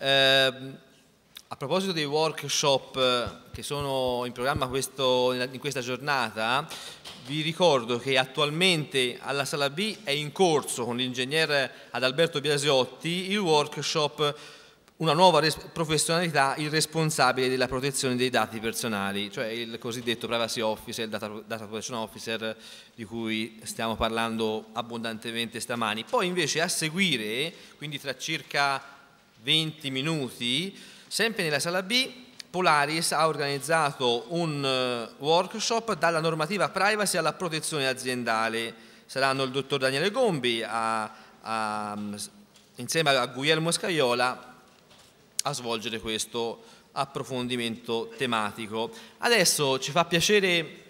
Eh, a proposito dei workshop eh, che sono in programma questo, in questa giornata, vi ricordo che attualmente alla Sala B è in corso con l'ingegnere Adalberto Biasiotti il workshop una nuova professionalità, il responsabile della protezione dei dati personali, cioè il cosiddetto privacy officer, il data, data protection officer di cui stiamo parlando abbondantemente stamani. Poi invece a seguire, quindi tra circa 20 minuti, sempre nella sala B, Polaris ha organizzato un eh, workshop dalla normativa privacy alla protezione aziendale. Saranno il dottor Daniele Gombi a, a, insieme a Guglielmo Scaiola a svolgere questo approfondimento tematico. Adesso ci fa piacere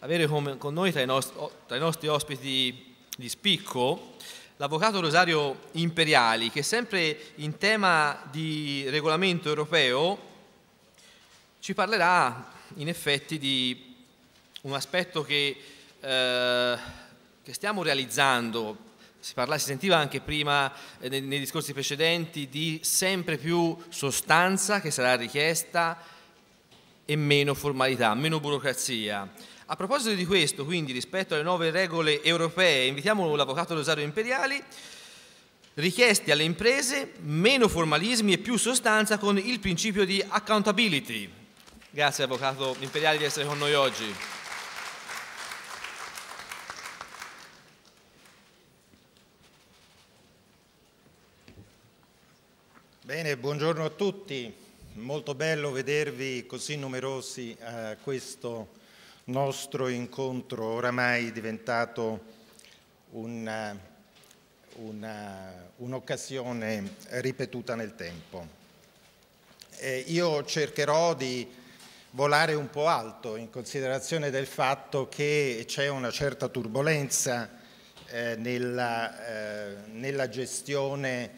avere con noi tra i nostri, tra i nostri ospiti di spicco l'avvocato Rosario Imperiali, che sempre in tema di regolamento europeo ci parlerà in effetti di un aspetto che, eh, che stiamo realizzando. Si, parla, si sentiva anche prima eh, nei, nei discorsi precedenti di sempre più sostanza che sarà richiesta e meno formalità, meno burocrazia. A proposito di questo, quindi rispetto alle nuove regole europee, invitiamo l'avvocato Rosario Imperiali, richiesti alle imprese meno formalismi e più sostanza con il principio di accountability. Grazie avvocato Imperiali di essere con noi oggi. Bene, buongiorno a tutti, molto bello vedervi così numerosi a eh, questo nostro incontro oramai diventato un'occasione ripetuta nel tempo. E io cercherò di volare un po' alto in considerazione del fatto che c'è una certa turbolenza eh, nella, eh, nella, gestione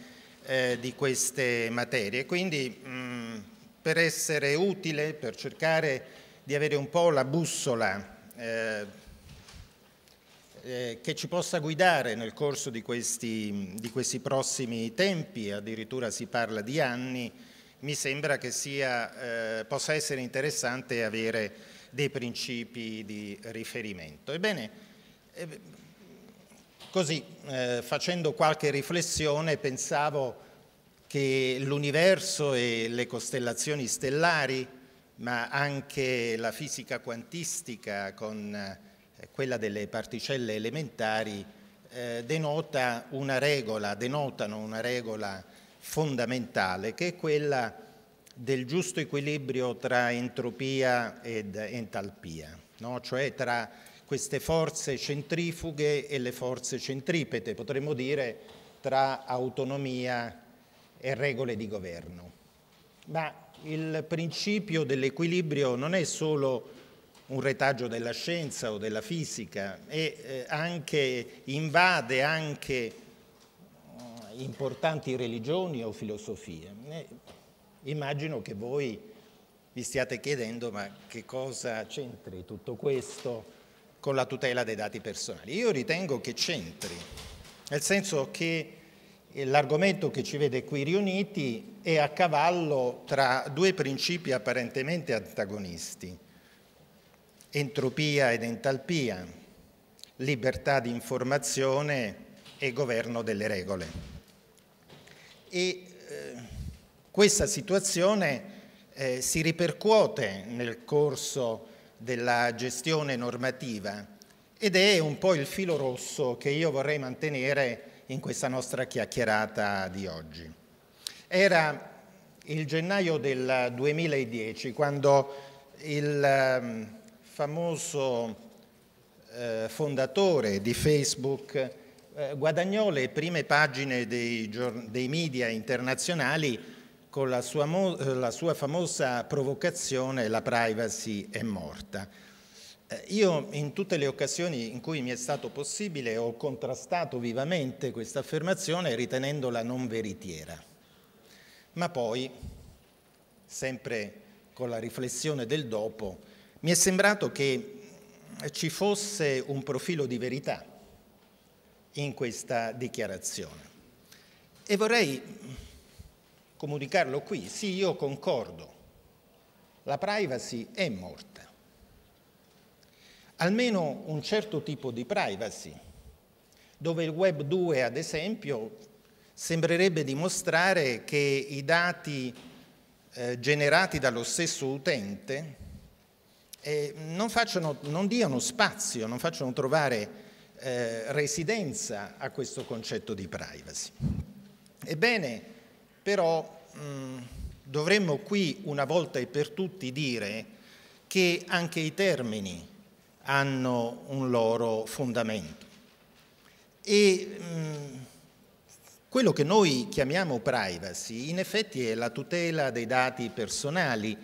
eh, di queste materie. Quindi mh, mm, per essere utile, per cercare di avere un po' la bussola eh, eh, che ci possa guidare nel corso di questi, di questi, prossimi tempi, addirittura si parla di anni, mi sembra che sia, eh, possa essere interessante avere dei principi di riferimento. Ebbene, eh, così eh, facendo qualche riflessione pensavo che l'universo e le costellazioni stellari ma anche la fisica quantistica con eh, quella delle particelle elementari eh, denota una regola, denotano una regola fondamentale che è quella del giusto equilibrio tra entropia ed entalpia, no? cioè tra queste forze centrifughe e le forze centripete, potremmo dire tra autonomia e regole di governo. Ma il principio dell'equilibrio non è solo un retaggio della scienza o della fisica, e eh, anche, invade anche eh, importanti religioni o filosofie. E eh, immagino che voi vi stiate chiedendo ma che cosa c'entri tutto questo con la tutela dei dati personali. Io ritengo che c'entri, nel senso che l'argomento che ci vede qui riuniti è a cavallo tra due principi apparentemente antagonisti, entropia ed entalpia, libertà di informazione e governo delle regole. E eh, questa situazione eh, si ripercuote nel corso della gestione normativa ed è un po' il filo rosso che io vorrei mantenere in questa nostra chiacchierata di oggi. Era il gennaio del 2010 quando il ehm, famoso eh, fondatore di Facebook eh, guadagnò le prime pagine dei, dei media internazionali con la sua, la sua, famosa provocazione La privacy è morta. Eh, io in tutte le occasioni in cui mi è stato possibile ho contrastato vivamente questa affermazione ritenendola non veritiera ma poi, sempre con la riflessione del dopo, mi è sembrato che ci fosse un profilo di verità in questa dichiarazione. E vorrei comunicarlo qui. Sì, io concordo, la privacy è morta. Almeno un certo tipo di privacy, dove il Web 2, ad esempio, sembrerebbe dimostrare che i dati eh, generati dallo stesso utente eh, non, facciano, non, diano spazio, non facciano trovare eh, residenza a questo concetto di privacy. Ebbene, però mh, dovremmo qui una volta e per tutti dire che anche i termini hanno un loro fondamento. E mh, quello che noi chiamiamo privacy in effetti è la tutela dei dati personali,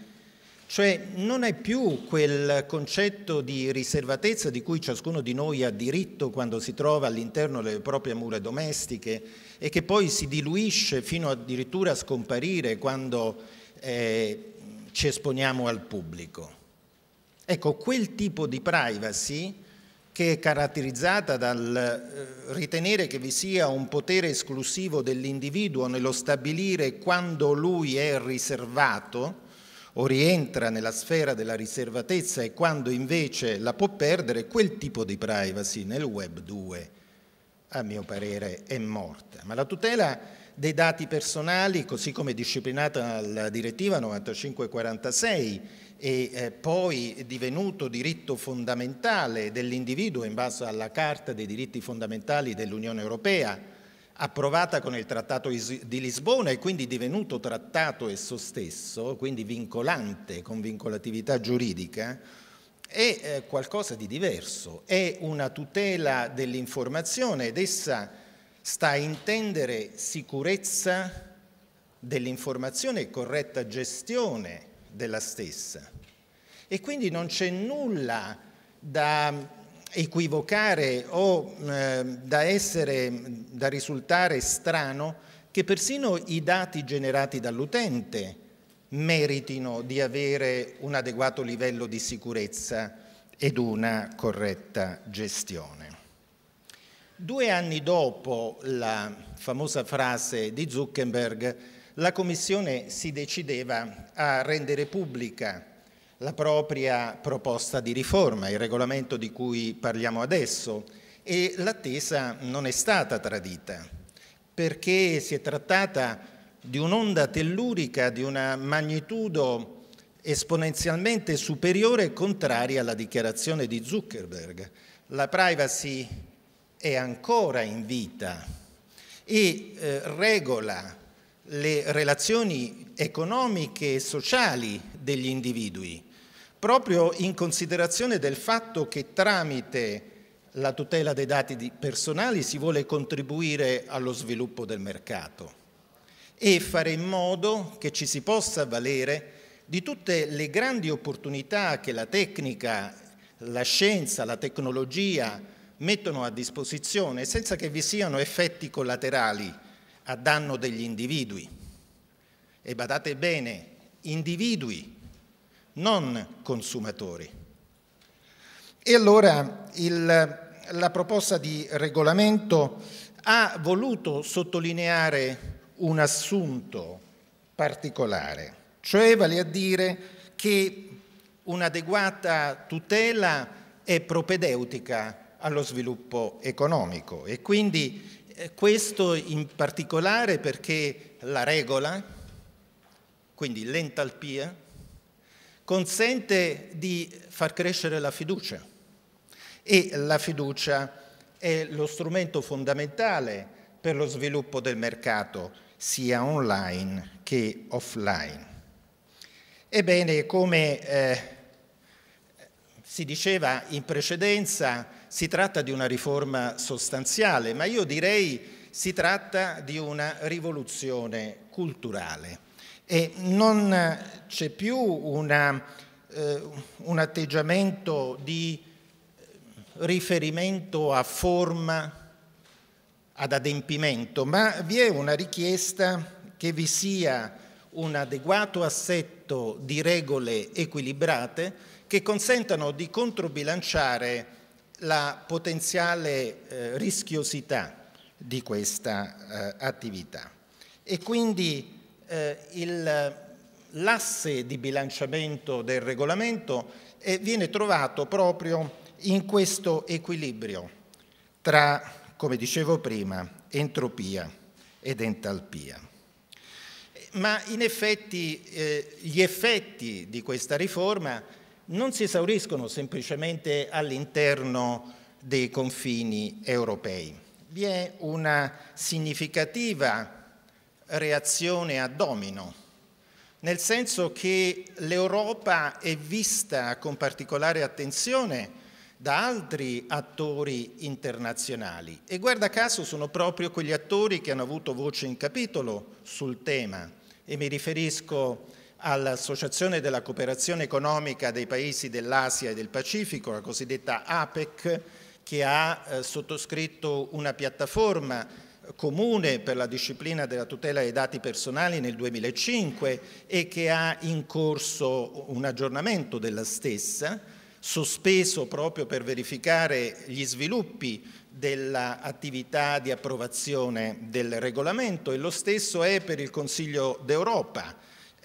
cioè non è più quel concetto di riservatezza di cui ciascuno di noi ha diritto quando si trova all'interno delle proprie mura domestiche e che poi si diluisce fino addirittura a scomparire quando eh, ci esponiamo al pubblico. Ecco, quel tipo di privacy che è caratterizzata dal eh, ritenere che vi sia un potere esclusivo dell'individuo nello stabilire quando lui è riservato o rientra nella sfera della riservatezza e quando invece la può perdere, quel tipo di privacy nel Web 2, a mio parere, è morta. Ma la tutela dei dati personali, così come disciplinata dalla direttiva 9546 e eh, poi divenuto diritto fondamentale dell'individuo in base alla Carta dei diritti fondamentali dell'Unione Europea, approvata con il Trattato di Lisbona e quindi divenuto trattato esso stesso, quindi vincolante con vincolatività giuridica, è eh, qualcosa di diverso, è una tutela dell'informazione ed essa sta a intendere sicurezza dell'informazione e corretta gestione della stessa. E quindi non c'è nulla da equivocare o eh, da, essere, da risultare strano che persino i dati generati dall'utente meritino di avere un adeguato livello di sicurezza ed una corretta gestione. Due anni dopo la famosa frase di Zuckerberg, la Commissione si decideva a rendere pubblica la propria proposta di riforma, il regolamento di cui parliamo adesso, e l'attesa non è stata tradita, perché si è trattata di un'onda tellurica di una magnitudo esponenzialmente superiore e contraria alla dichiarazione di Zuckerberg. La privacy è ancora in vita e eh, regola le relazioni economiche e sociali degli individui, proprio in considerazione del fatto che tramite la tutela dei dati personali si vuole contribuire allo sviluppo del mercato e fare in modo che ci si possa valere di tutte le grandi opportunità che la tecnica, la scienza, la tecnologia mettono a disposizione senza che vi siano effetti collaterali a danno degli individui. E badate bene, individui, non consumatori. E allora il, la proposta di regolamento ha voluto sottolineare un assunto particolare, cioè vale a dire che un'adeguata tutela è propedeutica allo sviluppo economico e quindi eh, questo in particolare perché la regola, quindi l'entalpia, consente di far crescere la fiducia e la fiducia è lo strumento fondamentale per lo sviluppo del mercato sia online che offline. Ebbene, come eh, si diceva in precedenza, si tratta di una riforma sostanziale, ma io direi si tratta di una rivoluzione culturale e non c'è più una, eh, un atteggiamento di riferimento a forma, ad adempimento, ma vi è una richiesta che vi sia un adeguato assetto di regole equilibrate che consentano di controbilanciare la potenziale eh, rischiosità di questa eh, attività e quindi eh, l'asse di bilanciamento del regolamento eh, viene trovato proprio in questo equilibrio tra, come dicevo prima, entropia ed entalpia. Ma in effetti eh, gli effetti di questa riforma non si esauriscono semplicemente all'interno dei confini europei. Vi è una significativa reazione a domino, nel senso che l'Europa è vista con particolare attenzione da altri attori internazionali e guarda caso sono proprio quegli attori che hanno avuto voce in capitolo sul tema e mi riferisco a all'Associazione della Cooperazione Economica dei Paesi dell'Asia e del Pacifico, la cosiddetta APEC, che ha eh, sottoscritto una piattaforma eh, comune per la disciplina della tutela dei dati personali nel 2005 e che ha in corso un aggiornamento della stessa, sospeso proprio per verificare gli sviluppi dell'attività di approvazione del regolamento e lo stesso è per il Consiglio d'Europa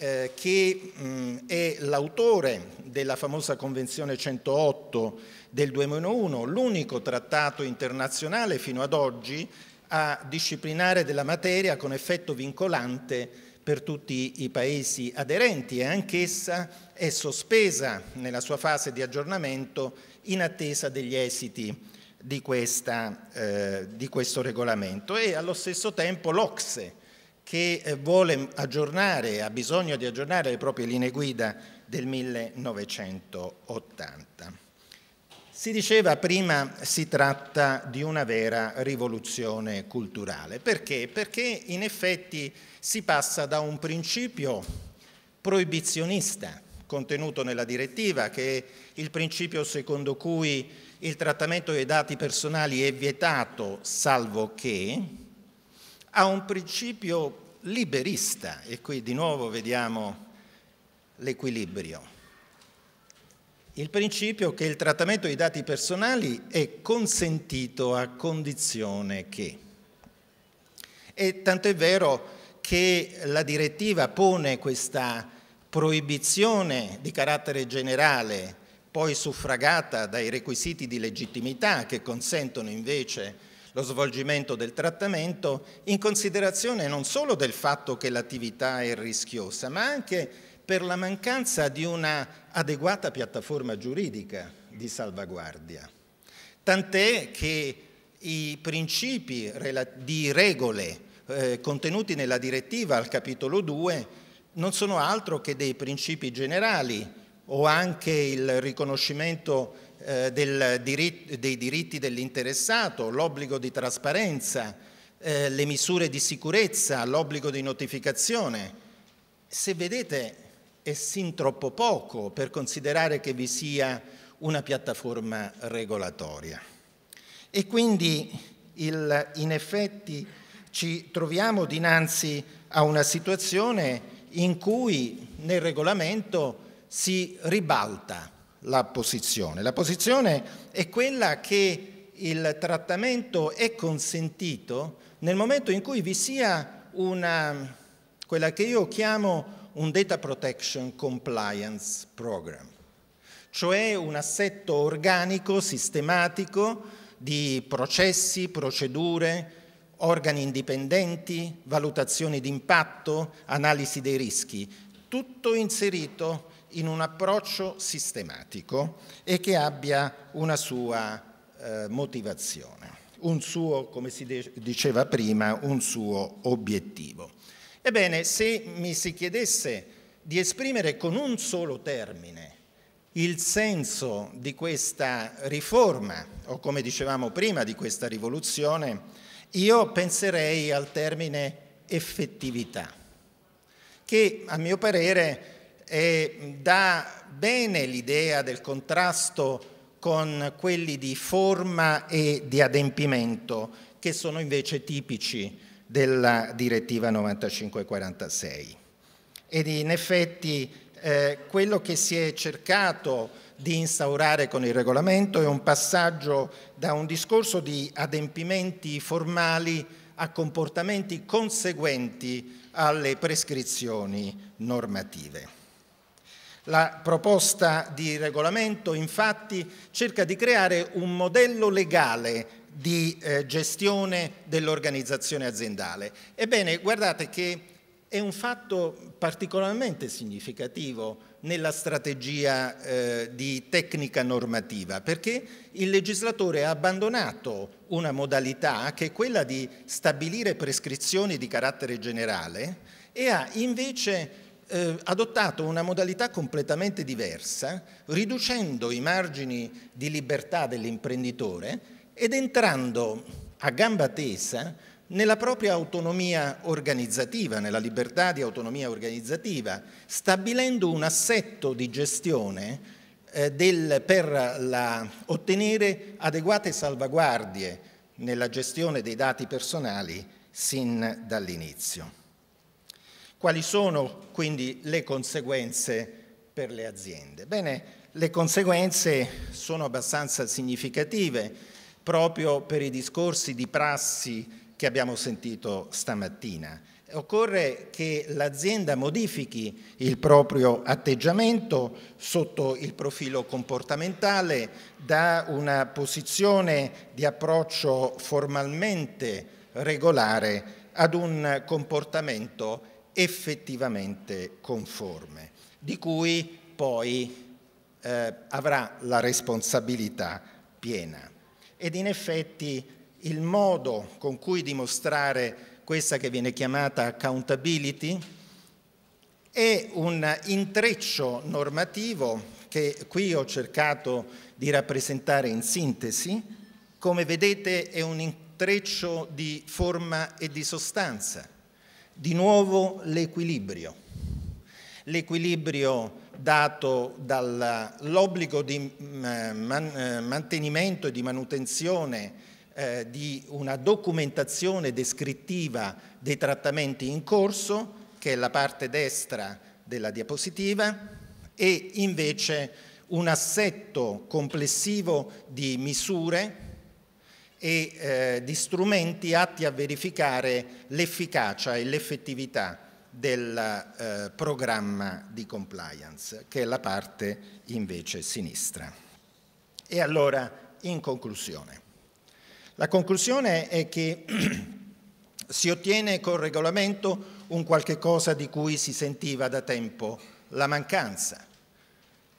eh, che mh, è l'autore della famosa Convenzione 108 del 2001, l'unico trattato internazionale fino ad oggi a disciplinare della materia con effetto vincolante per tutti i paesi aderenti e anch'essa è sospesa nella sua fase di aggiornamento in attesa degli esiti di, questa, eh, di questo regolamento e allo stesso tempo l'Ocse, che eh, vuole aggiornare, ha bisogno di aggiornare le proprie linee guida del 1980. Si diceva prima si tratta di una vera rivoluzione culturale. Perché? Perché in effetti si passa da un principio proibizionista contenuto nella direttiva, che è il principio secondo cui il trattamento dei dati personali è vietato salvo che, a un principio liberista e qui di nuovo vediamo l'equilibrio. Il principio che il trattamento dei dati personali è consentito a condizione che. E tanto è vero che la direttiva pone questa proibizione di carattere generale, poi suffragata dai requisiti di legittimità che consentono invece lo svolgimento del trattamento in considerazione non solo del fatto che l'attività è rischiosa, ma anche per la mancanza di una adeguata piattaforma giuridica di salvaguardia. Tant'è che i principi di regole eh, contenuti nella direttiva al capitolo 2 non sono altro che dei principi generali o anche il riconoscimento eh, diritto, dei diritti dell'interessato, l'obbligo di trasparenza, eh, le misure di sicurezza, l'obbligo di notificazione. Se vedete è sin troppo poco per considerare che vi sia una piattaforma regolatoria. E quindi il, in effetti ci troviamo dinanzi a una situazione in cui nel regolamento si ribalta la posizione? La posizione è quella che il trattamento è consentito nel momento in cui vi sia una, quella che io chiamo un Data Protection Compliance Program, cioè un assetto organico, sistematico di processi, procedure, organi indipendenti, valutazioni d'impatto, analisi dei rischi, tutto inserito in un approccio sistematico e che abbia una sua eh, motivazione, un suo, come si de- diceva prima, un suo obiettivo. Ebbene, se mi si chiedesse di esprimere con un solo termine il senso di questa riforma, o come dicevamo prima di questa rivoluzione, io penserei al termine effettività, che a mio parere eh, dà bene l'idea del contrasto con quelli di forma e di adempimento che sono invece tipici della direttiva 9546. Ed in effetti eh, quello che si è cercato di instaurare con il regolamento è un passaggio da un discorso di adempimenti formali a comportamenti conseguenti alle prescrizioni normative. La proposta di regolamento infatti cerca di creare un modello legale di eh, gestione dell'organizzazione aziendale. Ebbene, guardate che è un fatto particolarmente significativo nella strategia eh, di tecnica normativa, perché il legislatore ha abbandonato una modalità che è quella di stabilire prescrizioni di carattere generale e ha invece eh, adottato una modalità completamente diversa, riducendo i margini di libertà dell'imprenditore ed entrando a gamba tesa nella propria autonomia organizzativa, nella libertà di autonomia organizzativa, stabilendo un assetto di gestione eh, del, per la, ottenere adeguate salvaguardie nella gestione dei dati personali sin dall'inizio. Quali sono quindi le conseguenze per le aziende? Bene, le conseguenze sono abbastanza significative proprio per i discorsi di prassi che abbiamo sentito stamattina. Occorre che l'azienda modifichi il proprio atteggiamento sotto il profilo comportamentale da una posizione di approccio formalmente regolare ad un comportamento effettivamente conforme, di cui poi eh, avrà la responsabilità piena. Ed in effetti il modo con cui dimostrare questa che viene chiamata accountability è un intreccio normativo che qui ho cercato di rappresentare in sintesi. Come vedete è un intreccio di forma e di sostanza di nuovo l'equilibrio, l'equilibrio dato dall'obbligo di mm, eh, mantenimento e di manutenzione eh, di una documentazione descrittiva dei trattamenti in corso, che è la parte destra della diapositiva, e invece un assetto complessivo di misure e eh, di strumenti atti a verificare l'efficacia e l'effettività del eh, programma di compliance, che è la parte invece sinistra. E allora, in conclusione, la conclusione è che si ottiene col regolamento un qualche cosa di cui si sentiva da tempo la mancanza,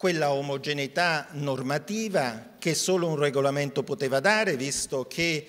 quella omogeneità normativa che solo un regolamento poteva dare, visto che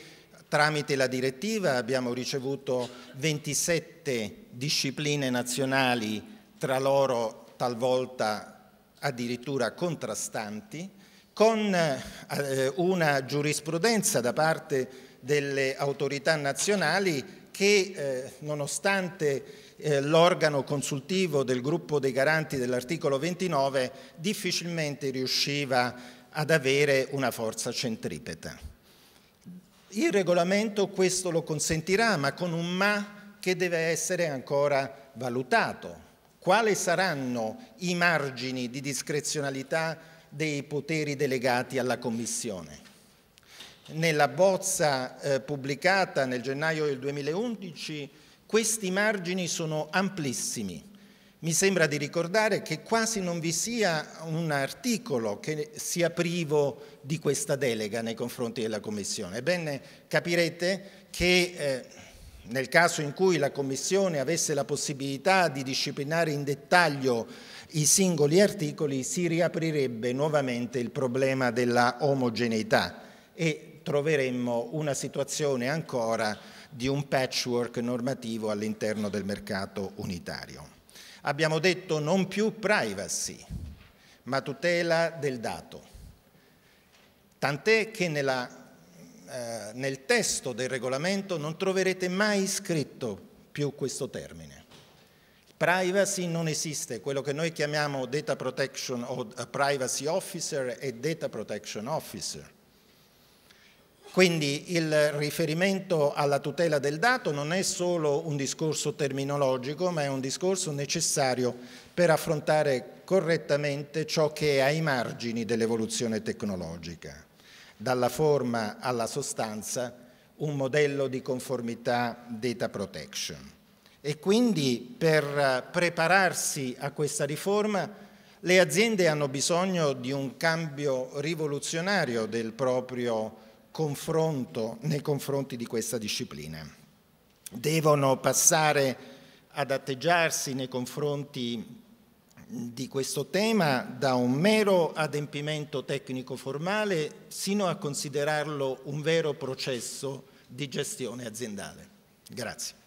tramite la direttiva abbiamo ricevuto 27 discipline nazionali, tra loro talvolta addirittura contrastanti, con eh, una giurisprudenza da parte delle autorità nazionali che, eh, nonostante eh, l'organo consultivo del gruppo dei garanti dell'articolo 29 difficilmente riusciva ad avere una forza centripeta. Il regolamento questo lo consentirà, ma con un ma che deve essere ancora valutato. Quali saranno i margini di discrezionalità dei poteri delegati alla Commissione? Nella bozza eh, pubblicata nel gennaio del 2011 questi margini sono amplissimi. Mi sembra di ricordare che quasi non vi sia un articolo che sia privo di questa delega nei confronti della Commissione. Ebbene, capirete che eh, nel caso in cui la Commissione avesse la possibilità di disciplinare in dettaglio i singoli articoli, si riaprirebbe nuovamente il problema della omogeneità e troveremmo una situazione ancora di un patchwork normativo all'interno del mercato unitario. Abbiamo detto non più privacy, ma tutela del dato. Tant'è che nella, eh, nel testo del regolamento non troverete mai scritto più questo termine. Privacy non esiste, quello che noi chiamiamo data protection o eh, privacy officer e data protection officer. Quindi il riferimento alla tutela del dato non è solo un discorso terminologico, ma è un discorso necessario per affrontare correttamente ciò che è ai margini dell'evoluzione tecnologica, dalla forma alla sostanza, un modello di conformità data protection. E quindi per prepararsi a questa riforma le aziende hanno bisogno di un cambio rivoluzionario del proprio confronto nei confronti di questa disciplina. Devono passare ad atteggiarsi nei confronti di questo tema da un mero adempimento tecnico formale sino a considerarlo un vero processo di gestione aziendale. Grazie.